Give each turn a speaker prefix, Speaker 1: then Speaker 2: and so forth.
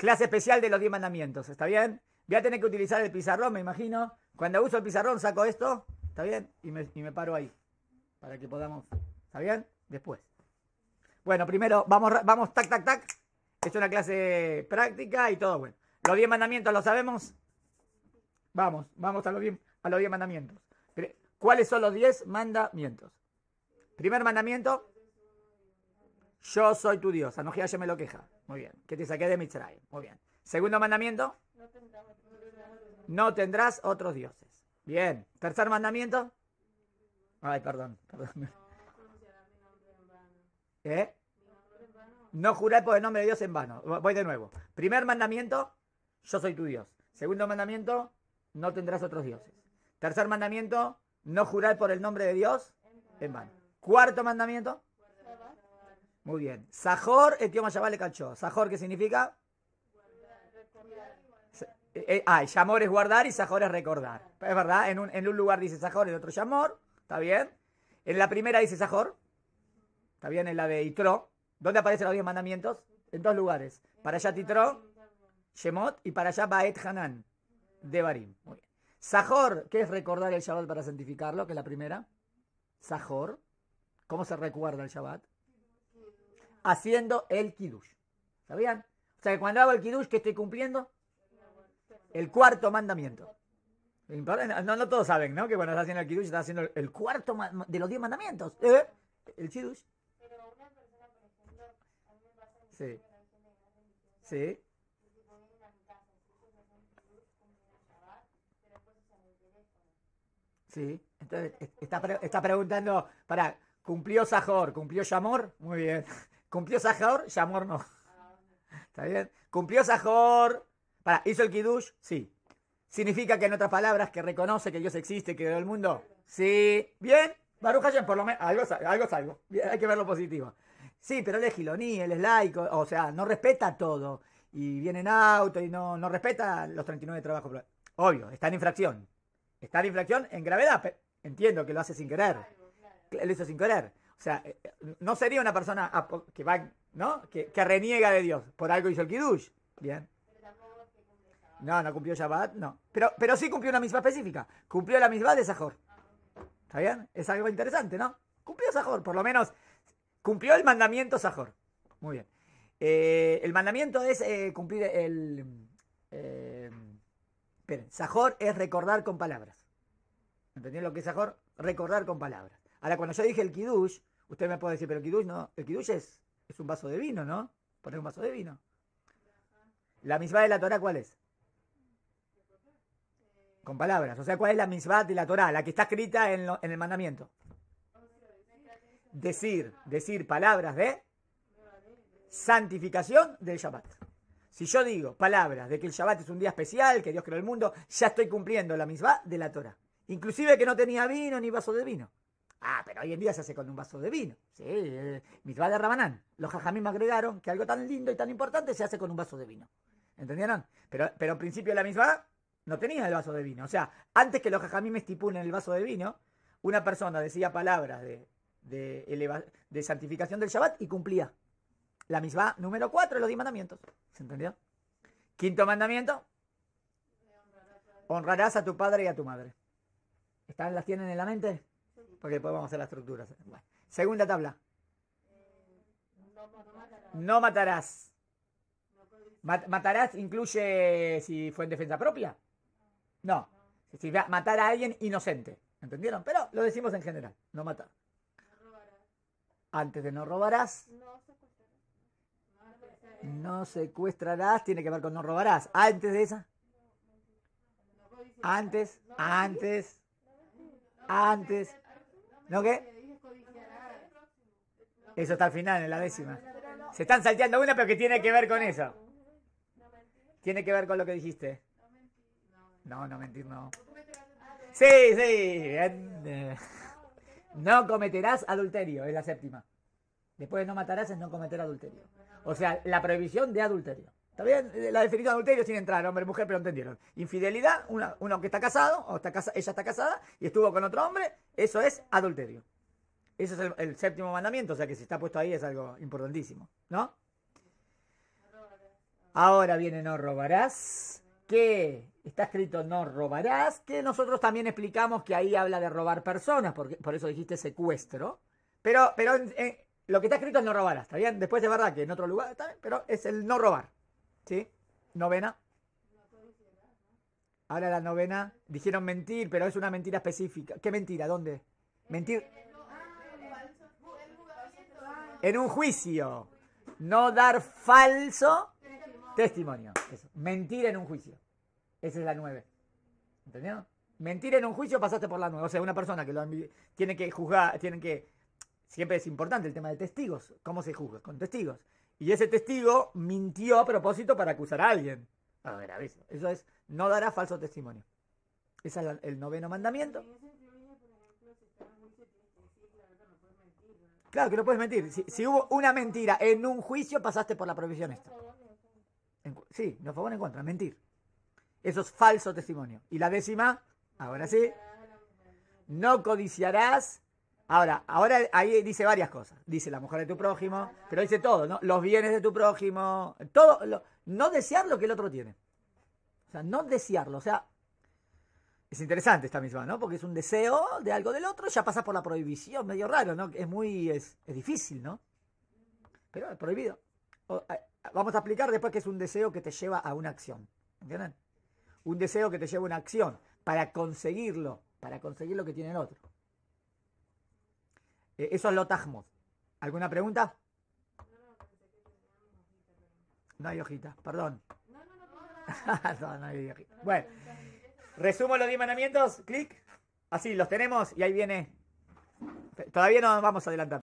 Speaker 1: clase especial de los 10 mandamientos, ¿está bien? Voy a tener que utilizar el pizarrón, me imagino. Cuando uso el pizarrón saco esto, ¿está bien? Y me, paro ahí, para que podamos, ¿está bien? Después. Bueno, primero vamos, vamos, tac, tac, tac. Es una clase práctica y todo bueno. Los 10 mandamientos, ¿lo sabemos? Vamos, vamos a los 10 mandamientos. ¿Cuáles son los 10 mandamientos? Primer mandamiento, yo soy tu Dios. Anojía me lo queja. Muy bien. Que te saqué de traje. Muy bien. Segundo mandamiento. No tendrás otros dioses. Bien. Tercer mandamiento. Ay, perdón, perdón. ¿Eh? No jurar por el nombre de Dios en vano. Voy de nuevo. Primer mandamiento, yo soy tu Dios. Segundo mandamiento, no tendrás otros dioses. Tercer mandamiento, no jurar por el nombre de Dios en vano. Cuarto mandamiento, muy bien. Sajor etioma le cachó. Sajor, ¿qué significa? guardar. Eh, eh, ah, Yamor es guardar y Sajor es recordar. Es verdad, en un, en un lugar dice Sajor, en otro Yamor. ¿Está bien? En la primera dice Sajor. ¿Está bien? En la de Itro. ¿Dónde aparecen los diez mandamientos? En dos lugares. Para allá Titro, Shemot, y para allá Baet Hanan, de Barim. Sajor, ¿qué es recordar el Shabbat para santificarlo? Que es la primera. Sajor. ¿Cómo se recuerda el Shabbat? haciendo el kiddush. ¿Sabían? O sea que cuando hago el kiddush, que estoy cumpliendo? El cuarto mandamiento. No, no todos saben, ¿no? Que cuando estás haciendo el kiddush, estás haciendo el cuarto de los diez mandamientos. ¿Eh? El kiddush. Sí. Sí. Sí, entonces está, está preguntando, para, ¿cumplió Sajor? ¿Cumplió Yamor? Muy bien. Cumplió Sajor, Yamor no. ¿Está bien? Cumplió Sajor. Para, ¿hizo el Kiddush? Sí. ¿Significa que en otras palabras que reconoce que Dios existe, que creó el mundo? Sí. Bien. Baruch por lo menos, algo, algo es algo. hay que verlo positivo. Sí, pero él es giloní, él es laico, o sea, no respeta todo. Y viene en auto y no, no respeta los 39 trabajos. Obvio, está en infracción. Está en infracción en gravedad. Entiendo que lo hace sin querer. Lo hizo sin querer. O sea, eh, eh, no sería una persona que va, ¿no? Que, reniega de Dios. Por algo hizo el Kiddush. Bien. No, no cumplió Shabbat, no. Pero, pero sí cumplió una misma específica. Cumplió la misma de Sajor. ¿Está bien? Es algo interesante, ¿no? Cumplió Sajor, por lo menos. Cumplió el mandamiento Sajor. Muy bien. Eh, el mandamiento es cumplir el. esperen, Sajor es recordar con palabras. ¿Entendieron lo que es Sajor? Recordar con palabras. Ahora, cuando yo dije el Kiddush, Usted me puede decir, pero el no, el kidush es, un vaso de vino, ¿no? Poner un vaso de vino. ¿La misma de la Torah cuál es? Con palabras. O sea, ¿cuál es la misma de la Torah? La que está escrita en, el mandamiento. Decir, decir palabras de santificación del Shabbat. Si yo digo palabras de que el Shabbat es un día especial, que Dios creó el mundo, ya estoy cumpliendo la misma de la Torah. Inclusive que no tenía vino ni vaso de vino. Ah, pero hoy en día se hace con un vaso de vino. Sí, eh, de Rabanán. Los jajamim agregaron que algo tan lindo y tan importante se hace con un vaso de vino. ¿Entendieron? Pero, pero en principio la misma no tenía el vaso de vino. O sea, antes que los jajamim estipulen el vaso de vino, una persona decía palabras de, de, santificación del Shabbat y cumplía. La misma número cuatro de los diez mandamientos. ¿Se entendió? Quinto mandamiento. Honrarás a tu padre y a tu madre. ¿Están, ¿Las tienen en la mente? porque después vamos a hacer las estructuras. Segunda tabla. No matarás. matarás incluye si fue en defensa propia. No. Si va a matar a alguien inocente. ¿Entendieron? Pero lo decimos en general. No mata Antes de no robarás. No secuestrarás. Tiene que ver con no robarás. Antes de esa. Antes. Antes. Antes. ¿No qué? Eso está al final, en la décima. Se están salteando una, pero que tiene que ver con eso. Tiene que ver con lo que dijiste. No, no mentir, no. Sí, sí. No cometerás adulterio, es la séptima. Después de no matarás es no cometer adulterio. O sea, la prohibición de adulterio. Está bien, eh, la definición de adulterio sin entrar, hombre, mujer, pero entendieron. Infidelidad, uno que está casado, o casa, ella está casada y estuvo con otro hombre, eso es adulterio. Ese es el, séptimo mandamiento, o sea que si está puesto ahí es algo importantísimo, ¿no? Ahora viene no robarás, ¿Qué? está escrito no robarás, que nosotros también explicamos que ahí habla de robar personas, por eso dijiste secuestro, pero, pero lo que está escrito es no robarás, ¿está bien? Después es verdad que en otro lugar, ¿está pero es el no robar. Sí, novena. Ahora la novena. Dijeron mentir, pero es una mentira específica. ¿Qué mentira? ¿Dónde? Mentir. En un juicio. No dar falso testimonio. Mentir en un juicio. Esa es la nueve. ¿Entendieron? Mentir en un juicio pasaste por la nueve. O sea, una persona que lo tiene que juzgar, tiene que... Siempre es importante el tema de testigos. ¿Cómo se juzga? Con testigos. Y ese testigo mintió a propósito para acusar a alguien. a ah, ver, Eso es, no dará falso testimonio. Ese es el noveno mandamiento. Claro que no puedes mentir. Si, hubo una mentira en un juicio, pasaste por la prohibición esta. sí, no favor en contra, mentir. Eso es falso testimonio. Y la décima, ahora sí. No codiciarás Ahora, ahora ahí dice varias cosas. Dice la mujer de tu prójimo, pero dice todo, ¿no? Los bienes de tu prójimo, todo, no desear lo que el otro tiene. O sea, no desearlo. O sea, es interesante esta misma, ¿no? Porque es un deseo de algo del otro, ya pasa por la prohibición, medio raro, ¿no? Es muy, es, es difícil, ¿no? Pero es prohibido. Eh, vamos a explicar después que es un deseo que te lleva a una acción. ¿Entienden? Un deseo que te lleva a una acción para conseguirlo, para conseguir lo que tiene el otro eso es lo Lotajmod. ¿Alguna pregunta? No hay hojita, perdón. no Bueno, resumo los 10 mandamientos, clic. Así, los tenemos y ahí viene. Todavía no vamos a adelantar.